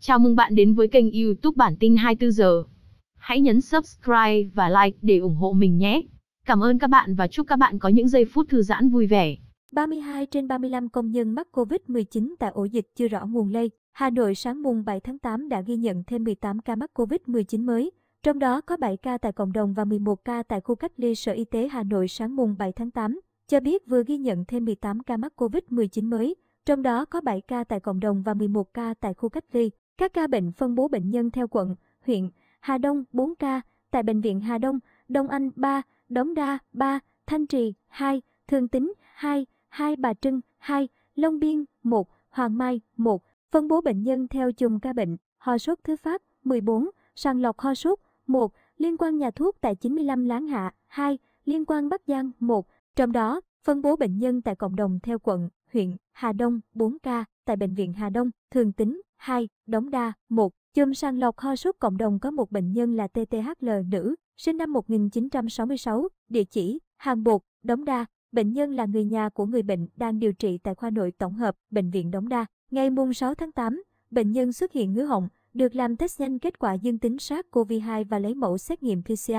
Chào mừng bạn đến với kênh YouTube Bản tin 24 giờ. Hãy nhấn subscribe và like để ủng hộ mình nhé. Cảm ơn các bạn và chúc các bạn có những giây phút thư giãn vui vẻ. 32 trên 35 công nhân mắc COVID-19 tại ổ dịch chưa rõ nguồn lây. Hà Nội sáng mùng 7 tháng 8 đã ghi nhận thêm 18 ca mắc COVID-19 mới, trong đó có 7 ca tại cộng đồng và 11 ca tại khu cách ly Sở Y tế Hà Nội sáng mùng 7 tháng 8, cho biết vừa ghi nhận thêm 18 ca mắc COVID-19 mới, trong đó có 7 ca tại cộng đồng và 11 ca tại khu cách ly. Các ca bệnh phân bố bệnh nhân theo quận, huyện, Hà Đông 4 ca, tại Bệnh viện Hà Đông, Đông Anh 3, Đống Đa 3, Thanh Trì 2, Thường Tín 2, Hai Bà Trưng 2, Long Biên 1, Hoàng Mai 1. Phân bố bệnh nhân theo chùm ca bệnh, ho sốt thứ phát 14, sàng lọc ho sốt 1, liên quan nhà thuốc tại 95 Láng Hạ 2, liên quan Bắc Giang 1. Trong đó, phân bố bệnh nhân tại cộng đồng theo quận, huyện Hà Đông 4 ca tại Bệnh viện Hà Đông, Thường Tính 2, Đống Đa 1. Chùm sàng lọc ho sốt cộng đồng có một bệnh nhân là TTHL nữ, sinh năm 1966, địa chỉ Hàng Bột, Đống Đa. Bệnh nhân là người nhà của người bệnh đang điều trị tại khoa nội tổng hợp Bệnh viện Đống Đa. Ngày mùng 6 tháng 8, bệnh nhân xuất hiện ngứa họng, được làm test nhanh kết quả dương tính SARS-CoV-2 và lấy mẫu xét nghiệm PCR.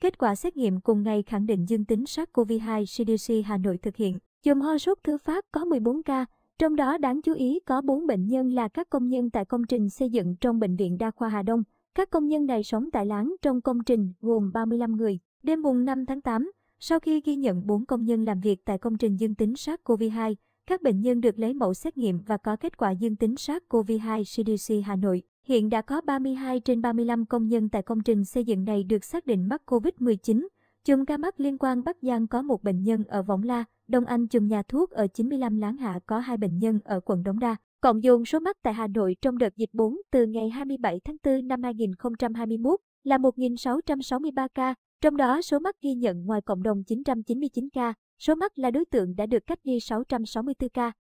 Kết quả xét nghiệm cùng ngày khẳng định dương tính SARS-CoV-2 CDC Hà Nội thực hiện. Chùm ho sốt thứ phát có 14 ca, trong đó đáng chú ý có 4 bệnh nhân là các công nhân tại công trình xây dựng trong Bệnh viện Đa khoa Hà Đông. Các công nhân này sống tại láng trong công trình gồm 35 người. Đêm mùng 5 tháng 8, sau khi ghi nhận 4 công nhân làm việc tại công trình dương tính SARS-CoV-2, các bệnh nhân được lấy mẫu xét nghiệm và có kết quả dương tính SARS-CoV-2 CDC Hà Nội. Hiện đã có 32 trên 35 công nhân tại công trình xây dựng này được xác định mắc COVID-19. Chùm ca mắc liên quan Bắc Giang có một bệnh nhân ở Võng La, Đông Anh chùm nhà thuốc ở 95 Láng Hạ có hai bệnh nhân ở quận Đống Đa. Cộng dồn số mắc tại Hà Nội trong đợt dịch 4 từ ngày 27 tháng 4 năm 2021 là 1.663 ca, trong đó số mắc ghi nhận ngoài cộng đồng 999 ca, số mắc là đối tượng đã được cách ly 664 ca.